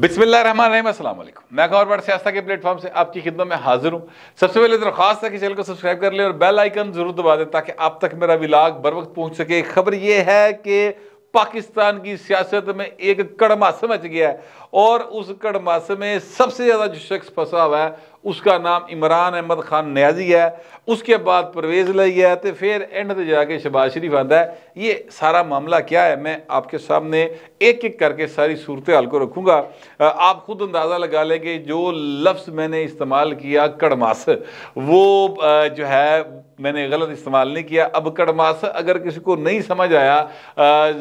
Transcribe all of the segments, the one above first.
बिस्मिल्लाम मैं बड़ सियासत के प्लेटफॉर्म से आपकी खिदमत में हाजिर हूँ सबसे पहले दरख्वास्त है कि चैनल को सब्सक्राइब कर ले और बेल आइकन जरूर दबा दें ताकि आप तक मेरा विलाग बर वक्त पहुँच सके खबर यह है कि पाकिस्तान की सियासत में एक कड़मास मच गया है और उस कड़मास में सबसे ज़्यादा जो शख्स फंसा हुआ है उसका नाम इमरान अहमद खान न्याजी है उसके बाद परवेज़ लई है तो फिर एंड से जाके शहबाज शरीफ आता है ये सारा मामला क्या है मैं आपके सामने एक एक करके सारी सूरत हाल को रखूँगा आप खुद अंदाज़ा लगा लेंगे जो लफ्ज़ मैंने इस्तेमाल किया कड़मास वो जो है मैंने गलत इस्तेमाल नहीं किया अब कड़मास अगर किसी को नहीं समझ आया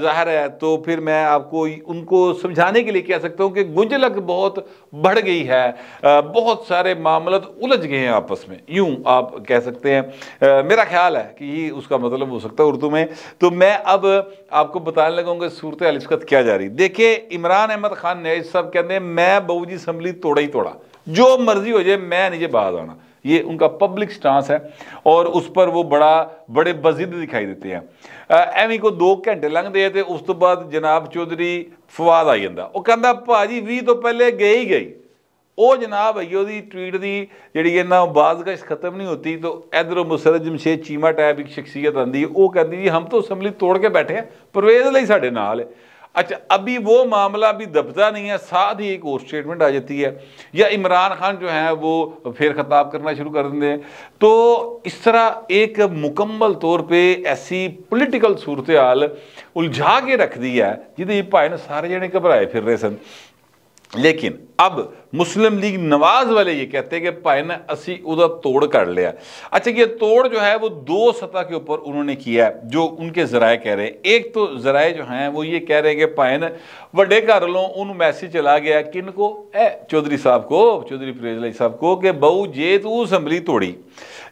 ज़ाहिर है तो फिर मैं आपको उनको समझाने के लिए कह सकता हूँ कि गुंजलक बहुत बढ़ गई है बहुत सारे मामले उलझ गए हैं आपस में यूं आप कह सकते हैं मेरा ख्याल है कि ये उसका मतलब हो सकता है उर्दू में तो मैं अब आपको बताने लगूंगा सूरत अलिशकत क्या जा रही देखिए इमरान अहमद खान ने साहब कहते हैं मैं बहू जी असम्बली तोड़ा ही तोड़ा जो मर्जी हो जाए मैं नीचे बाहर आना ये उनका पब्लिक स्टांस है और उस पर वो बड़ा ਬੜੇ ਬਜ਼ਿੱਦ ਦਿਖਾਈ ਦਿੱਤੇ ਆ ਐਵੇਂ ਕੋ 2 ਘੰਟੇ ਲੰਘਦੇ ਆ ਤੇ ਉਸ ਤੋਂ ਬਾਅਦ ਜਨਾਬ ਚੌਧਰੀ ਫਵਾਦ ਆ ਜਾਂਦਾ ਉਹ ਕਹਿੰਦਾ ਭਾਜੀ 20 ਤੋਂ ਪਹਿਲੇ ਗਏ ਹੀ ਗਈ ਉਹ ਜਨਾਬ ਹੈ ਉਹਦੀ ਟਵੀਟ ਦੀ ਜਿਹੜੀ ਇਹਨਾਂ ਬਾਜ਼ਗਸ਼ ਖਤਮ ਨਹੀਂ ਹੁੰਦੀ ਤਾਂ ਇਧਰੋਂ ਮੁਸਰਤ ਜਮਸ਼ੇਦ ਚੀਮਾ ਟਾਈਪ ਇੱਕ ਸ਼ਖਸੀਅਤ ਆਂਦੀ ਉਹ ਕਹਿੰਦੀ ਜੀ ਹਮ ਤਾਂ ਅਸੈਂਬਲੀ ਤੋੜ ਕੇ ਬੈਠੇ ਆ ਪਰਵੇਜ਼ ਲਈ ਸਾਡੇ ਨਾਲ ਹੈ अच्छा अभी वो मामला भी दबता नहीं है साथ ही एक और स्टेटमेंट आ जाती है या इमरान खान जो है वो फिर खताब करना शुरू कर देते हैं तो इस तरह एक मुकम्मल तौर पे ऐसी पोलिटिकल सूरत हाल उलझा के रख दी है जिंद भाई ने सारे जने घबराए फिर रहे सन लेकिन अब मुस्लिम लीग नवाज वाले ये कहते हैं कि भाई ना असी उधर तोड़ कर लिया अच्छा ये तोड़ जो है वो दो सतह के ऊपर उन्होंने किया है जो उनके जराए कह रहे हैं एक तो जराए जो हैं वो ये कह रहे हैं कि भाई ना वे घर लो उन्होंने मैसेज चला गया किन को ए चौधरी साहब को चौधरी फरेजलाई साहब को कि बहू जे तू असम्बली तोड़ी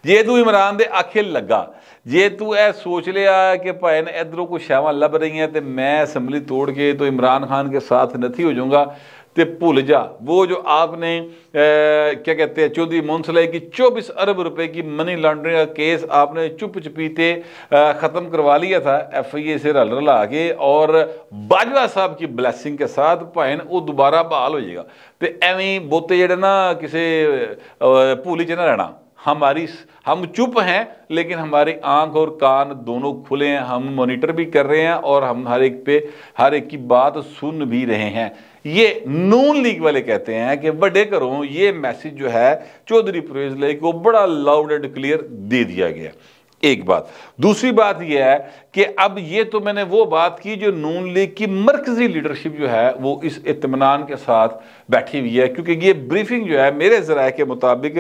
ਜੇ ਤੂੰ ਇਮਰਾਨ ਦੇ ਆਖੇ ਲੱਗਾ ਜੇ ਤੂੰ ਇਹ ਸੋਚ ਲਿਆ ਕਿ ਭਾਈ ਨੇ ਇਧਰੋਂ ਕੋਈ ਸ਼ਾਵਾਂ ਲੱਭ ਰਹੀਆਂ ਤੇ ਮੈਂ ਅਸੈਂਬਲੀ ਤੋੜ ਕੇ तो इमरान खान के साथ नथी हो जाऊंगा तो भुल जा वो जो आपने ए, क्या कहते हैं चौधरी मोनसले की चौबीस अरब रुपए की मनी लॉन्ड्रिंग का केस आपने चुप चुपीते ख़त्म करवा लिया था एफ आई ए से रल रला के और बाजवा साहब की ब्लैसिंग के साथ भैन वो दोबारा बहाल हो जाएगा तो एवं बोते जड़े ना किसी भूली च ना रहना हमारी हम चुप हैं लेकिन हमारी आंख और कान दोनों खुले हैं हम मॉनिटर भी कर रहे हैं और हम हर एक पे हर एक की बात सुन भी रहे हैं ये नून लीग वाले कहते हैं कि बड़े करो ये मैसेज जो है चौधरी परवेज लाई को बड़ा लाउड एंड क्लियर दे दिया गया एक बात दूसरी बात यह है कि अब ये तो मैंने वो बात की जो नून लीग की मरकजी लीडरशिप जो है वो इस इतमान के साथ बैठी हुई है क्योंकि ये ब्रीफिंग जो है मेरे जराए के मुताबिक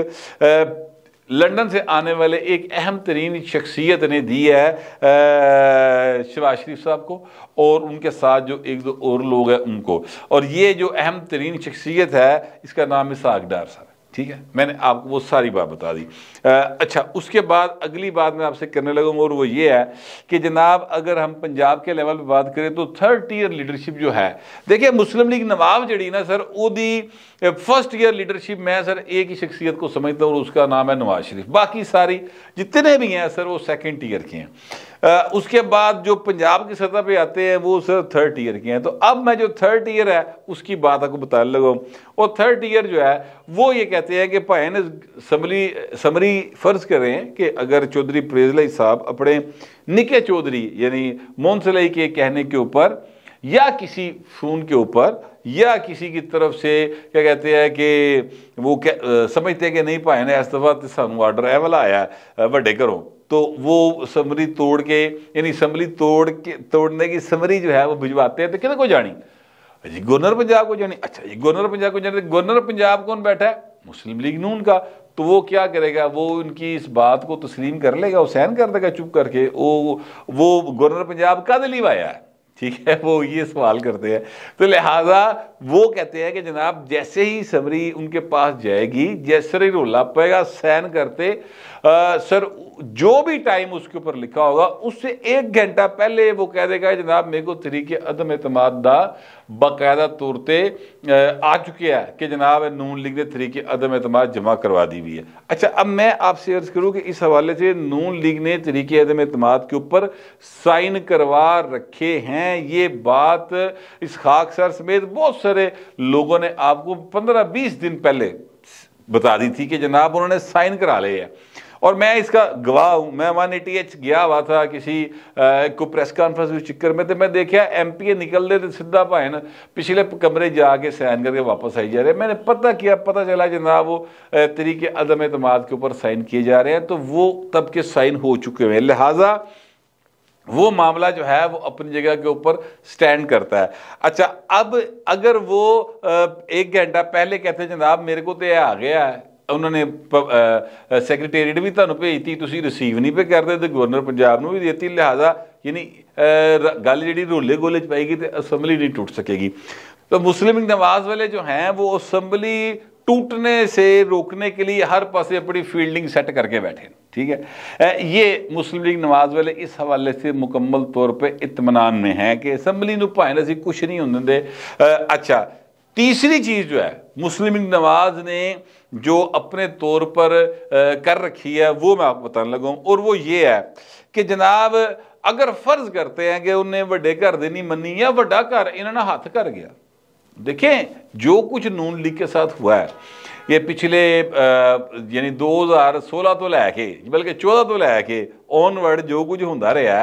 लंदन से आने वाले एक अहम तरीन शख्सियत ने दी है शबाज शरीफ साहब को और उनके साथ जो एक दो और लोग हैं उनको और ये जो अहम तरीन शख्सियत है इसका नाम है सागडार डार साहब ठीक है मैंने आपको वो सारी बात बता दी आ, अच्छा उसके बाद अगली बात मैं आपसे करने लगूंगा और वो ये है कि जनाब अगर हम पंजाब के लेवल पर बात करें तो थर्ड ईयर लीडरशिप जो है देखिए मुस्लिम लीग नवाब जड़ी ना sir the first year leadership मैं सर एक ही शख्सियत को समझता हूँ और उसका नाम है नवाज शरीफ बाकी सारी जितने भी हैं सर वो सेकेंड ईयर के हैं उसके बाद जो पंजाब की सतह पे आते हैं वो सर थर्ड ईयर के हैं तो अब मैं जो थर्ड ईयर है उसकी बात आपको बताने लगा हूँ और थर्ड ईयर जो है वो ये कहते हैं कि भाई ने समरी समरी फ़र्ज़ करें कि अगर चौधरी प्रेजलाई साहब अपने निके चौधरी यानी मोनसलाई के कहने के ऊपर या किसी फ़ोन के ऊपर या किसी की तरफ से क्या कहते हैं कि वो कह, समझते हैं कि नहीं भाई ने इस दफ़ा तो सानू आर्डर ए वाला आया वे घरों तो वो समरी तोड़ के यानी समरी तोड़ के तोड़ने की समरी जो है वो भिजवाते हैं तो कितने को जानी जी गवर्नर पंजाब को जानी अच्छा जी गवर्नर पंजाब को जानी तो गवर्नर पंजाब कौन बैठा है मुस्लिम लीग नून का तो वो क्या करेगा वो उनकी इस बात को तस्लीम कर लेगा सहन कर देगा चुप करके वो वो गवर्नर पंजाब का दिलीव आया है ठीक है वो ये सवाल करते हैं तो लिहाजा वो कहते हैं कि जनाब जैसे ही समरी उनके पास जाएगी जैसे ही रोला पाएगा सैन करते आ, सर जो भी टाइम उसके ऊपर लिखा होगा उससे एक घंटा पहले वो कह देगा जनाब मेरे को तरीके अदम अतमाद बाकायदा तौर पर आ चुके हैं कि जनाब नून लीग ने तरीके अदम एतम जमा करवा दी हुई है अच्छा अब मैं आपसे अर्ज करूँ कि इस हवाले से नून लीग ने तरीके अदम एतम के ऊपर साइन करवा रखे हैं ये बात इस खाक सर समेत बहुत सारे लोगों ने आपको पंद्रह बीस दिन पहले बता दी थी कि जनाब उन्होंने साइन करा लिया हैं और मैं इसका गवाह हूँ मैं वन एटी एच गया हुआ था किसी को प्रेस कॉन्फ्रेंस के चक्कर में तो मैं देखा एम पी ए निकलते तो सीधा भाई पिछले कमरे जाके साइन करके वापस आई जा रहे हैं मैंने पता किया पता चला जनाब वो तरीके अदम अतमाद के ऊपर साइन किए जा रहे हैं तो वो तब के साइन हो चुके हुए हैं लिहाजा वो मामला जो है वो अपनी जगह के ऊपर स्टैंड करता है अच्छा अब अगर वो एक घंटा पहले कहते जनाब मेरे को तो यह आ गया है ਉਹਨਾਂ ਨੇ ਸੈਕਟਰੀਏਟ ਵੀ ਤੁਹਾਨੂੰ ਭੇਜਤੀ ਤੁਸੀਂ ਰਿਸੀਵ ਨਹੀਂ ਪੇ ਕਰਦੇ ਤੇ ਗਵਰਨਰ ਪੰਜਾਬ ਨੂੰ ਵੀ ਦਿੱਤੀ ਲਿਹਾਜ਼ਾ ਯਾਨੀ ਗੱਲ ਜਿਹੜੀ ਰੋਲੇ ਗੋਲੇ ਚ ਪਈਗੀ ਤੇ ਅਸੈਂਬਲੀ ਨਹੀਂ ਟੁੱਟ ਸਕੇਗੀ ਤਾਂ ਮੁਸਲਿਮ ਨਵਾਜ਼ ਵਾਲੇ ਜੋ ਹੈ ਉਹ ਅਸੈਂਬਲੀ ਟੁੱਟਨੇ ਸੇ ਰੋਕਨੇ ਕੇ ਲਈ ਹਰ ਪਾਸੇ ਆਪਣੀ ਫੀਲਡਿੰਗ ਸੈੱਟ ਕਰਕੇ ਬੈਠੇ ਨੇ ਠੀਕ ਹੈ ਇਹ ਮੁਸਲਿਮ ਲੀਗ ਨਵਾਜ਼ ਵਾਲੇ ਇਸ ਹਵਾਲੇ ਸੇ ਮੁਕੰਮਲ ਤੌਰ ਤੇ ਇਤਮਾਨਾਨ ਮੇ ਹੈ ਕਿ ਅਸੈਂਬਲੀ ਨੂੰ ਭਾਇਨ ਅਸੀਂ ਕੁਝ ਨਹੀਂ ਹੁੰਦੇ ਅੱਛਾ तीसरी चीज़ जो है मुस्लिम नवाज ने जो अपने तौर पर कर रखी है वो मैं आपको बताने लगा और वो ये है कि जनाब अगर फर्ज करते हैं कि उन्हें वे घर नहीं मनी या वा घर इन्होंने हथ कर गया देखें जो कुछ नून लीग के साथ हुआ है ये पिछले यानी 2016 तो लैके बल्कि 14 तो लैके ऑनवर्ड जो कुछ ਹੁੰਦਾ रहा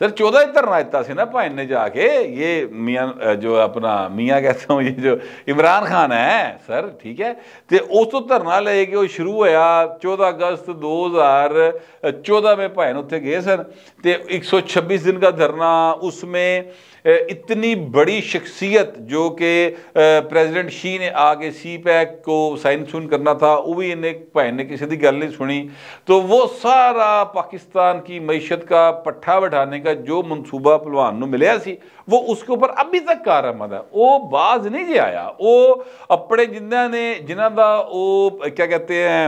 सर चौदह ही धरना दिता से ना भाई ने जाके ये मियाँ जो अपना मियाँ कहता हूँ ये जो इमरान खान है सर ठीक है तो उस तो धरना लेके शुरू होया चौदह अगस्त दो हज़ार चौदह में भाई उत्थे गए सर तो एक सौ छब्बीस दिन का धरना उसमें इतनी बड़ी शख्सियत जो कि प्रेजिडेंट शी ने आके सी पैक को साइन सुन करना था वो भी इन्हें भाई ने किसी की गल नहीं सुनी तो वो सारा पाकिस्तान पाकिस्तान की मीशत का पट्ठा बैठाने का जो मनसूबा पलवान मिलया सी वो उसके ऊपर अभी तक कार आमद है वो बाज नहीं जे आया वो अपने जिन्हों ने जिन्हों का वो क्या कहते हैं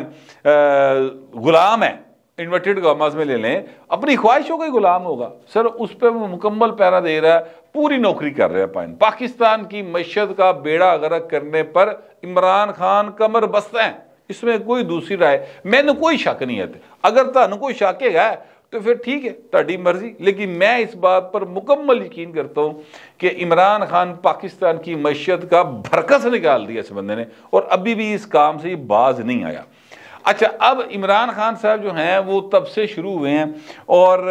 गुलाम है इन्वर्टेड गॉमास में ले लें अपनी ख्वाहिशों का गुलाम होगा सर उस पर वो मुकम्मल पैरा दे रहा है पूरी नौकरी कर रहे हैं पाइन पाकिस्तान की मीशत का बेड़ा गर्क करने पर इमरान खान कमर बस्ते हैं इसमें कोई दूसरी राय मैंने कोई शक नहीं है अगर ਤੁਹਾਨੂੰ कोई शक है तो फिर ठीक है ताड़ी मर्जी लेकिन मैं इस बात पर मुकम्मल यकीन करता हूँ कि इमरान खान पाकिस्तान की मैशत का भरकस निकाल दिया इस बंदे ने और अभी भी इस काम से बाज नहीं आया अच्छा अब इमरान खान साहब जो हैं वो तब से शुरू हुए हैं और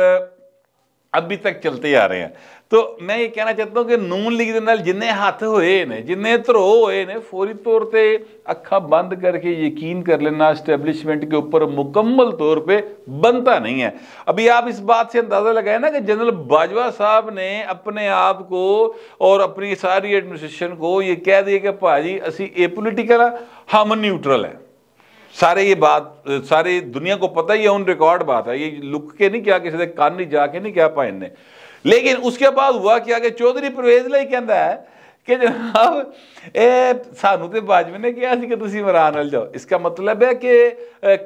अभी तक चलते आ रहे हैं तो मैं ये कहना चाहता हूँ कि नून ਦੇ जिन्हें हाथ हुए ने ਨੇ ਜਿੰਨੇ ਧਰੋ हुए ने फौरी तौर पर अखा बंद करके यकीन कर लेना स्टैब्लिशमेंट के ऊपर मुकम्मल तौर पर बनता नहीं है अभी आप इस बात से अंदाज़ा लगाए ना कि जनरल बाजवा साहब ने अपने आप को और अपनी सारी एडमिनिस्ट्रेशन को ये कह दिया कि भाजी असी ए पोलिटिकल हम न्यूट्रल हैं सारे ये बात सारी दुनिया को पता ही है उन रिकॉर्ड बात है ये लुक के नहीं क्या किसी के कान नहीं जाके नहीं क्या पाए ने ਲੇਕਿਨ ਉਸਕੇ ਬਾਅਦ ਹੁਆ ਕਿ कि ਚੌਧਰੀ ਪ੍ਰਵੇਜ਼ ਲਈ ਕਹਿੰਦਾ ਹੈ ਕਿ ਜਨਾਬ ਇਹ ਸਾਨੂੰ ਤੇ ਬਾਜਵੇ ਨੇ ਕਿਹਾ ਸੀ ਕਿ ਤੁਸੀਂ ਇਮਰਾਨ ਨਾਲ ਜਾਓ ਮਤਲਬ ਹੈ ਕਿ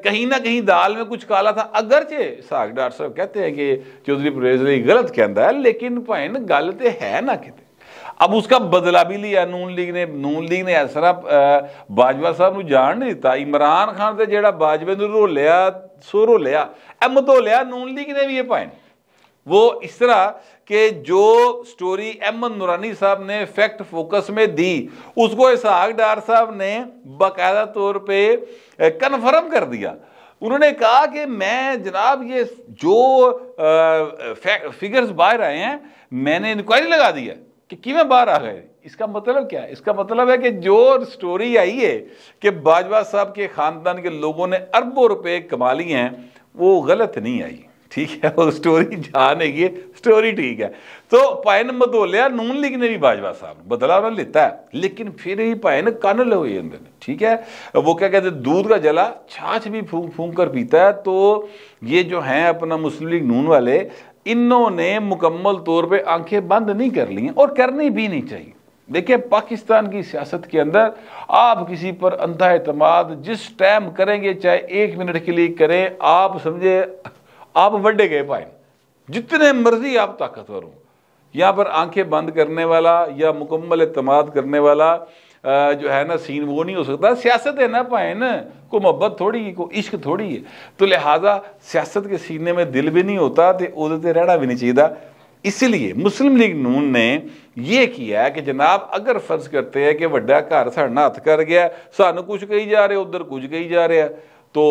ਕਹੀਂ ਨਾ ਕਹੀਂ ਦਾਲ ਵਿੱਚ ਕੁਝ ਕਾਲਾ ਥਾ ਅਗਰ ਜੇ ਸਾਗ ਡਾਕਟਰ ਸਾਹਿਬ ਕਹਤੇ ਹੈ ਕਿ ਚੌਧਰੀ ਪ੍ਰਵੇਜ਼ ਲਈ ਗਲਤ ਕਹਿੰਦਾ ਹੈ ਲੇਕਿਨ ਭੈਣ ਗੱਲ ਤੇ ਹੈ ਨਾ ਕਿਤੇ ਅਬ ਉਸਕਾ ਬਦਲਾ ਵੀ ਲਿਆ ਨੂਨ ਲੀਗ ਨੇ ਨੂਨ ਲੀਗ ਨੇ ਇਸ ਤਰ੍ਹਾਂ ਬਾਜਵਾ ਸਾਹਿਬ ਨੂੰ ਜਾਣ ਨਹੀਂ ਦਿੱਤਾ ਇਮਰਾਨ ਖਾਨ ਤੇ ਜਿਹੜਾ ਬਾਜਵੇ ਨੂੰ ਰੋਲਿਆ ਸੋ ਰੋਲਿਆ ਇਹ ਮਤੋਲਿਆ ਨੂਨ ਲੀਗ ਨੇ ਵੀ ਇਹ ਭੈਣ वो इस तरह के जो स्टोरी एम नूरानी साहब ने फैक्ट फोकस में दी उसको इसहाक डार साहब ने बाकायदा तौर पे कन्फर्म कर दिया उन्होंने कहा कि मैं जनाब ये जो फिगर्स बाहर आए हैं मैंने इंक्वायरी लगा दी है कि किमें बाहर आ गए इसका मतलब क्या है इसका मतलब है कि जो स्टोरी आई है कि बाजवा साहब के खानदान के लोगों ने अरबों रुपए कमा लिए हैं वो गलत नहीं आई ठीक है वो स्टोरी जान है स्टोरी ठीक है तो पैन बदोलिया नून लीग ने भी बाजवा साहब बदला उन्होंने लेता है लेकिन फिर ही पैन कान ले हुए अंदर ठीक है वो क्या कहते हैं दूध का जला छाछ भी फूंक फूंक कर पीता है तो ये जो हैं अपना मुस्लिम लीग नून वाले इन्होंने मुकम्मल तौर पर आंखें बंद नहीं कर ली हैं और करनी भी नहीं चाहिए देखिए पाकिस्तान की सियासत के अंदर आप किसी पर अंधा अतमाद जिस टाइम करेंगे चाहे एक मिनट के लिए करें आप समझे आप वड्डे गए पाए जितने मर्जी आप ताकतवर हों यहाँ पर आंखें बंद करने वाला या मुकम्मल इतमाद करने वाला जो है ना सीन वो नहीं हो सकता सियासत है ना पाए ना को मोहब्बत थोड़ी है को इश्क थोड़ी है तो लिहाजा सियासत के सीने में दिल भी नहीं होता तो ओहदे रहना भी नहीं चाहिए इसलिए मुस्लिम लीग नून ने यह किया कि जनाब अगर फर्ज करते हैं कि व्डा घर साढ़ा हथ कर गया सू कुछ कही जा रहे उधर कुछ कही जा रहा तो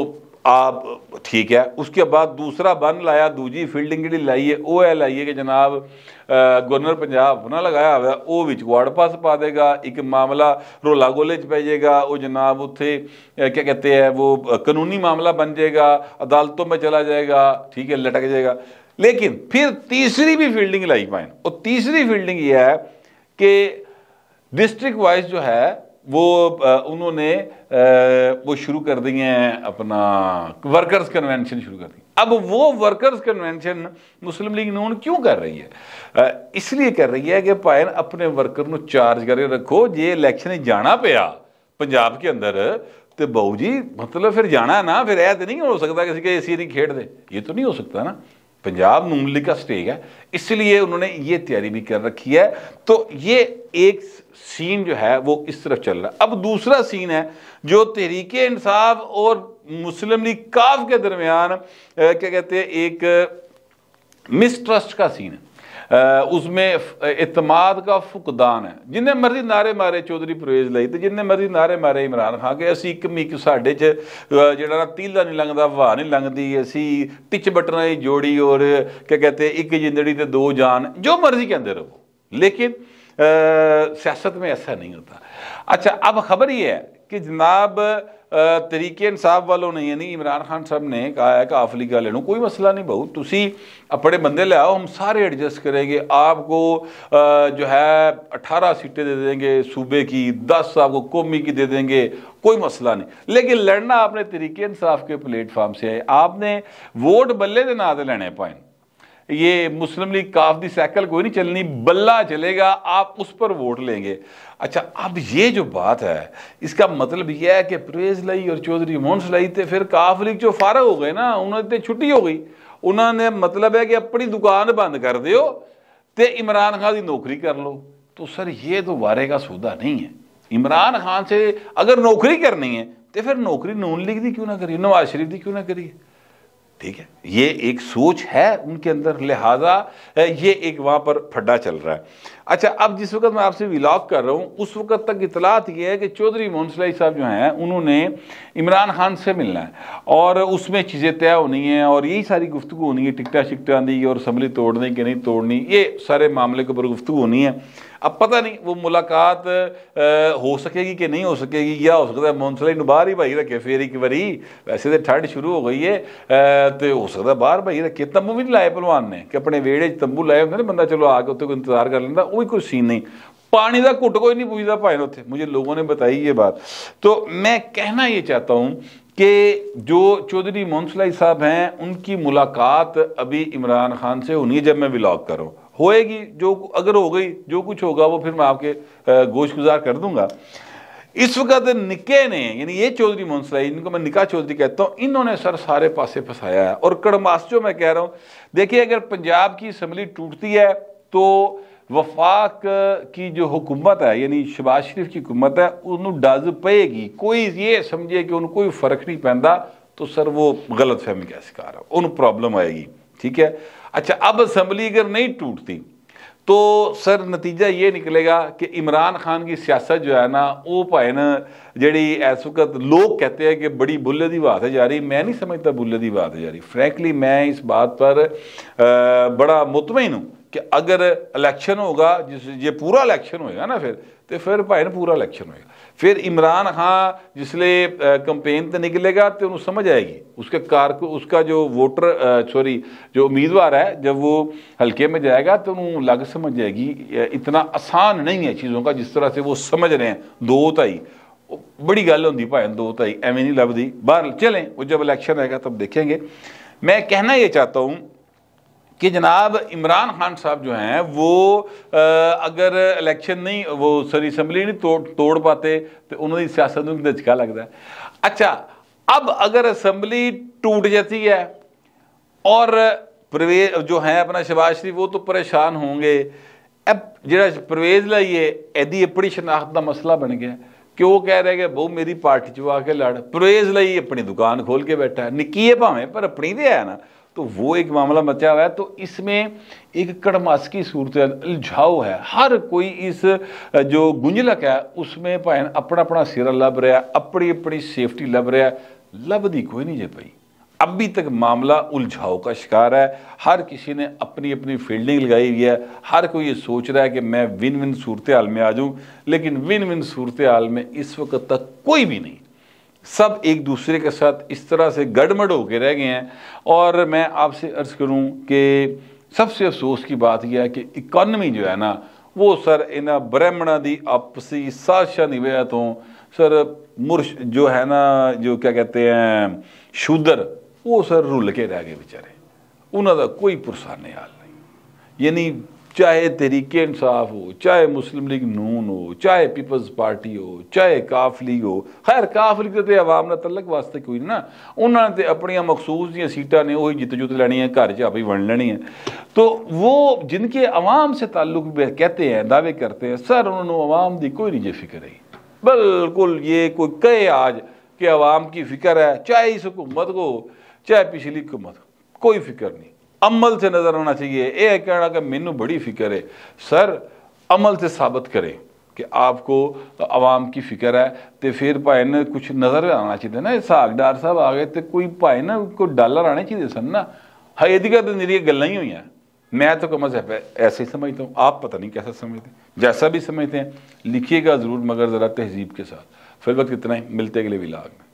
आप ठीक है उसके बाद दूसरा बन लाया दूजी फील्डिंग जी लाई है वह है लाइए कि जनाब गवर्नर पंजाब अपना लगाया हुआ वो बिच वार्ड पास पा देगा एक मामला रोला गोले च पै जाएगा वो जनाब उ क्या कहते हैं वो कानूनी मामला बन जाएगा अदालतों में चला जाएगा ठीक है लटक जाएगा लेकिन फिर तीसरी भी फील्डिंग लाई पाए और तीसरी फील्डिंग यह है कि डिस्ट्रिक्ट वाइज जो है वो उन्होंने वो शुरू कर दी हैं अपना वर्कर्स कन्वेंशन शुरू कर दी अब वो workers convention Muslim league Noon क्यों कर रही है इसलिए कर रही है कि भाएं अपने वर्कर ਨੂੰ ਚਾਰਜ रखो जे ਜੇ जाना पाया पंजाब के अंदर तो बहू जी मतलब फिर जाना ना फिर ਫਿਰ तो नहीं हो सकता किसी के ਅਸੀਂ ਇਹ ਸੀ ਨਹੀਂ ਖੇਡਦੇ ਇਹ ਤਾਂ ਨਹੀਂ ਹੋ ਸਕਦਾ ਨਾ पंजाब नून लीग का स्टेज है इसलिए उन्होंने ये तैयारी भी कर रखी है तो ये एक सीन जो है वो इस तरफ चल रहा है अब दूसरा सीन है जो तहरीक इंसाफ और मुस्लिम लीग काफ के दरमियान क्या कहते हैं एक मिसट्रस्ट का सीन है ਉਸ ਮੇ ਇਤਮਾਦ का ਫੁਕਦਾਨ ਹੈ ਜਿੰਨੇ ਮਰਜ਼ੀ ਨਾਰੇ ਮਾਰੇ ਚੌਧਰੀ परवेज ਲਈ ਤੇ ਜਿੰਨੇ ਮਰਜ਼ੀ ਨਾਰੇ ਮਾਰੇ ਇਮਰਾਨ ਖਾਨ ਕਿ ਅਸੀਂ ਇੱਕ ਮੀਕ ਸਾਡੇ 'ਚ ਜਿਹੜਾ ਨਾ ਤੀਲਾ ਨਹੀਂ ਲੰਗਦਾ ਵਾਹ ਨਹੀਂ ਲੰਗਦੀ ਅਸੀਂ ਟਿਚ ਬਟਨਾਂ ਦੀ ਜੋੜੀ ਔਰ ਕਿ ਕਹਤੇ ਇੱਕ ਜਿੰਦੜੀ ਤੇ ਦੋ ਜਾਨ ਜੋ ਮਰਜ਼ੀ ਕਹਿੰਦੇ ਰਹੋ ਲੇਕਿਨ ਸਿਆਸਤ ਮੇ ਐਸਾ ਨਹੀਂ ਹੁੰਦਾ ਅੱਛਾ ਅਬ ਖਬਰ ਇਹ ਹੈ ਕਿ ਜਨਾਬ ਤਰੀਕੇ ਇਨਸਾਫ वालों ने यानी इमरान खान साहब ने कहा है कि ਅਫਰੀਕਾ ਲੈ ਲਓ कोई मसला नहीं बहू तुम अपने बंदे ले आओ हम सारे एडजस्ट करेंगे आपको जो है अठारह सीटें दे देंगे सूबे की दस आपको कौमी की दे देंगे कोई मसला नहीं लेकिन लड़ना आपने तरीके इंसाफ के प्लेटफार्म से है आपने वोट बल्ले के ना तो पाए ये मुस्लिम लीग काफ दी साइकिल कोई नहीं चलनी बल्ला चलेगा आप उस पर वोट लेंगे अच्छा अब ये जो बात है इसका मतलब यह है कि प्रेज लई और चौधरी मोन्स लई थे फिर काफ लीग जो फारग हो गए ना उन्होंने तो छुट्टी हो गई उन्होंने मतलब है कि अपनी दुकान बंद कर दो तो इमरान खान की नौकरी कर लो तो सर ये तो वारे का सौदा नहीं है इमरान खान से अगर नौकरी करनी है तो फिर नौकरी नून लीग की क्यों ना करिए नवाज शरीफ की क्यों ना करिए ठीक है ये एक सोच है उनके अंदर लिहाजा ये एक वहाँ पर फड्डा चल रहा है अच्छा अब जिस वक्त मैं आपसे विलाप कर रहा हूँ उस वक्त तक इतलात ये है कि चौधरी मोहनसलाई साहब जो हैं उन्होंने इमरान खान से मिलना है और उसमें चीज़ें तय होनी हैं और यही सारी गुफ्तु होनी है टिकटा शिकटा दी और असम्बली तोड़ने की नहीं तोड़नी ये सारे मामले के ऊपर गुफ्तु होनी है अब पता नहीं वो मुलाकात हो सकेगी कि नहीं हो सकेगी या हो सकता है मुंसले बाहर ही भाई रखे फिर एक वरी वैसे तो ठंड शुरू हो गई है तो हो सकता है बाहर भाई रखे तंबू भी नहीं लाए भलवान ने कि अपने वेड़े तंबू लाए होंगे ना बंदा चलो आके उत्तर इंतजार कर लेता वो कोई सीन नहीं पानी का घुट कोई नहीं पूछता भाई उत्थे मुझे लोगों ने बताई ये बात तो मैं कहना ये चाहता हूँ कि जो चौधरी मोनसलाई साहब हैं उनकी मुलाकात अभी इमरान खान से होनी है जब मैं ब्लॉग करूँ होएगी जो अगर हो गई जो कुछ होगा वो फिर मैं आपके गोश गुजार कर दूंगा इस वक्त निके ने यानी ये चौधरी मुंसरा इनको मैं निका चौधरी कहता हूँ इन्होंने सर सारे पासे फंसाया है और कड़मास जो मैं कह रहा हूँ देखिए अगर पंजाब की असम्बली टूटती है तो वफाक की जो हुकूमत है यानी शबाज शरीफ की हुकूमत है उन्होंने डज पेगी कोई ये समझे कि उन्होंने कोई फर्क नहीं पैदा तो सर वो गलत फहमी का शिकार है उन प्रॉब्लम आएगी ठीक है अच्छा अब असम्बली अगर नहीं टूटती तो सर नतीजा ये निकलेगा कि इमरान खान की सियासत जो है ना वो न जी इस वक्त लोग कहते हैं कि बड़ी बुल्ले की बात है जा रही मैं नहीं समझता बुल्ले की बात है जा रही फ्रेंकली मैं इस बात पर आ, बड़ा मुतमिन हूँ कि अगर इलेक्शन होगा जिस ये पूरा इलेक्शन होएगा ना फिर तो फिर भाई ना पूरा इलेक्शन होएगा फिर इमरान खां जिसले कंपेन तो निकलेगा तो उन्होंने समझ आएगी उसके कार उसका जो वोटर सॉरी जो उम्मीदवार है जब वो हल्के में जाएगा तो उन्होंने लग समझ जाएगी इतना आसान नहीं है चीज़ों का जिस तरह से वो समझ रहे हैं दो ताई बड़ी गल होती भाई दो ताई एवं नहीं लभदी बहर चलें वो जब इलेक्शन आएगा तब देखेंगे मैं कहना ये चाहता हूँ कि जनाब इमरान खान साहब जो हैं वो आ, अगर इलेक्शन नहीं वो सॉरी असम्बली नहीं तोड़ तोड़ पाते तो उन्होंने सियासत में धचका लगता है अच्छा अब अगर असम्बली टूट जाती है और परवेज जो हैं अपना शहबाज शरीफ वो तो परेशान होंगे अब ਜਿਹੜਾ परवेज लाइए एदी अपनी शनाख्त का मसला बन गया ਕਿ ਉਹ ਕਹਿ ਰਿਹਾ ਕਿ ਬਹੁ ਮੇਰੀ ਪਾਰਟੀ 'ਚ ਆ ਕੇ ਲੜ ਪਰਵੇਜ਼ ਲਈ ਆਪਣੀ ਦੁਕਾਨ ਖੋਲ ਕੇ ਬੈਠਾ ਨਿੱਕੀ ਹੈ ਭਾਵੇਂ ਪਰ ਆਪਣੀ ਤੇ ਹੈ तो वो एक मामला मचा हुआ है तो इसमें एक कड़मासकी सूरत उलझाओ है हर कोई इस जो गुंजलक है उसमें भैन अपना अपना सिरा लभ रहा है अपनी अपनी सेफ्टी लभ रहा है लभदी कोई नहीं जे पाई अभी तक मामला उलझाओ का शिकार है हर किसी ने अपनी अपनी फील्डिंग लगाई हुई है हर कोई ये सोच रहा है कि मैं विन विन सूरत हाल में आ जाऊँ लेकिन विन विन सूरत हाल में इस वक्त तक कोई भी नहीं सब एक दूसरे के साथ इस तरह से गड़मड़ होकर रह गए हैं और मैं आपसे अर्ज़ करूं कि सबसे अफसोस की बात यह है कि इकानमी जो है ना वो ਸਰ ਇਹਨਾਂ ਬ੍ਰਹਮਣਾਂ ਦੀ ਆਪਸੀ ਸਾਜ਼ਿਸ਼ਾਂ ਦੀ ਵਜ੍ਹਾ ਤੋਂ ਸਰ ਮੁਰਸ਼ ਜੋ ਹੈ ਨਾ ਜੋ ਕੀ ਕਹਤੇ ਹੈ ਸ਼ੂਦਰ ਉਹ ਸਰ ਰੁੱਲ ਕੇ ਰਹਿ ਗਏ ਵਿਚਾਰੇ ਉਹਨਾਂ ਦਾ ਕੋਈ ਪੁਰਸਾਨੇ ਹਾਲ ਨਹੀਂ ਯਾਨੀ चाहे तहरीक इंसाफ हो चाहे मुस्लिम लीग नून हो चाहे पीपल्स पार्टी हो चाहे काफ लीग हो खैर काफ लीग तो आवाम का तलक वास्ते कोई ना उन्होंने तो अपन मखसूस दीटा ने उ जित जुत लैनी है घर च बन लेनी है तो वो जिनके अवाम से ताल्लुक कहते हैं दावे करते हैं सर उन्होंने आवाम की कोई नहीं जो फिक्र है बिल्कुल ये कोई कहे आज कि अवाम की फिक्र है चाहे इस हुकूमत को चाहे पिछली हुकूमत को कोई फिक्र नहीं अमल से नज़र आना चाहिए यह कहना कि मैनू बड़ी फिक्र है सर अमल से साबित करें कि आपको आवाम की फिक्र है तो फिर भाई ने कुछ नज़र आना चाहिए ना साग डार साहब आ गए तो कोई भाई ना कोई डालर आने चाहिए सर ना हाँ यदिका तो मेरी गल ही हुई हैं मैं तो कम से ऐसे ही समझता हूँ आप पता नहीं कैसा समझते जैसा भी समझते हैं लिखिएगा ज़रूर मगर ज़रा तहजीब के साथ फिर वक्त इतना ही मिलते अगले विलाग में